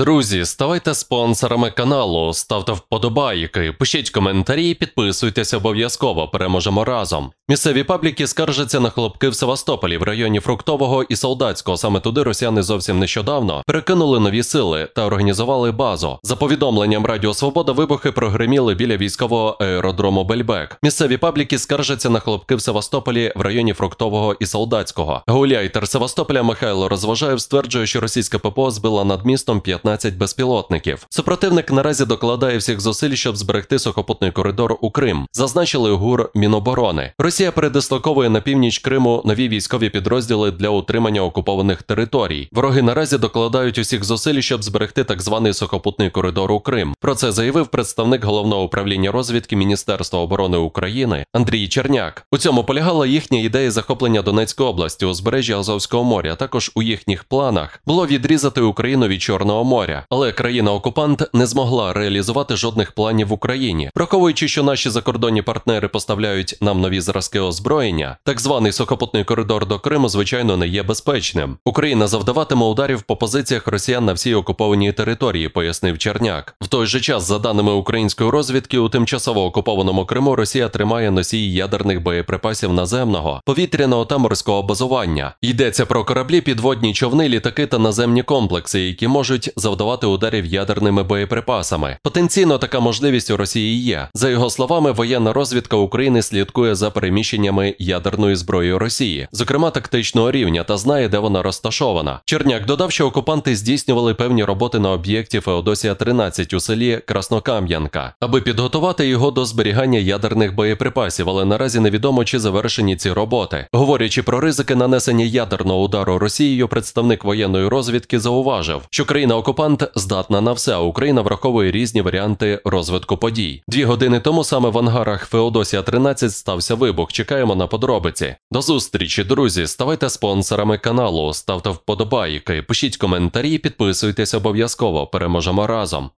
Друзі, ставайте спонсорами каналу, ставте вподобайки, пишіть коментарі, підписуйтесь обов'язково, переможемо разом. Місцеві пабліки скаржаться на хлопки в Севастополі в районі Фруктового і Солдатського. Саме туди росіяни зовсім нещодавно перекинули нові сили та організували базу. За повідомленням Радіо Свобода, вибухи прогреміли біля військового аеродрому Бельбек. Місцеві пабліки скаржаться на хлопки в Севастополі в районі Фруктового і Солдатського. Гуляйтер Севастополя Михайло Розважаєв стверджує, що російська ППО збила над містом 15 15 безпілотників. Супротивник наразі докладає всіх зусиль, щоб зберегти сухопутний коридор у Крим. Зазначили гур Міноборони. Росія передислоковує на північ Криму нові військові підрозділи для утримання окупованих територій. Вороги наразі докладають усіх зусиль, щоб зберегти так званий сухопутний коридор у Крим. Про це заявив представник головного управління розвідки Міністерства оборони України Андрій Черняк. У цьому полягала їхня ідея захоплення Донецької області узбережжя Азовського моря. Також у їхніх планах було відрізати Україну від Чорного моря моря, але країна-окупант не змогла реалізувати жодних планів в Україні, враховуючи, що наші закордонні партнери поставляють нам нові зразки озброєння, так званий сухопутний коридор до Криму, звичайно, не є безпечним. Україна завдаватиме ударів по позиціях росіян на всій окупованій території, пояснив Черняк. В той же час, за даними української розвідки, у тимчасово окупованому Криму Росія тримає носії ядерних боєприпасів наземного, повітряного та морського базування. Йдеться про кораблі, підводні човни, літаки та наземні комплекси, які можуть за завдавати ударів ядерними боєприпасами. Потенційно така можливість у Росії є. За його словами, воєнна розвідка України слідкує за переміщеннями ядерної зброї Росії, зокрема тактичного рівня, та знає, де вона розташована. Черняк додав, що окупанти здійснювали певні роботи на об'єкті Феодосія 13 у селі Краснокам'янка, аби підготувати його до зберігання ядерних боєприпасів, але наразі невідомо чи завершені ці роботи. Говорячи про ризики нанесення ядерного удару Росією, представник воєнної розвідки зауважив, що країна окупанта окупант здатна на все. а Україна враховує різні варіанти розвитку подій. Дві години тому саме в ангарах Феодосія 13 стався вибух. Чекаємо на подробиці. До зустрічі, друзі. Ставайте спонсорами каналу, ставте вподобайки, пишіть коментарі, підписуйтесь обов'язково. Переможемо разом.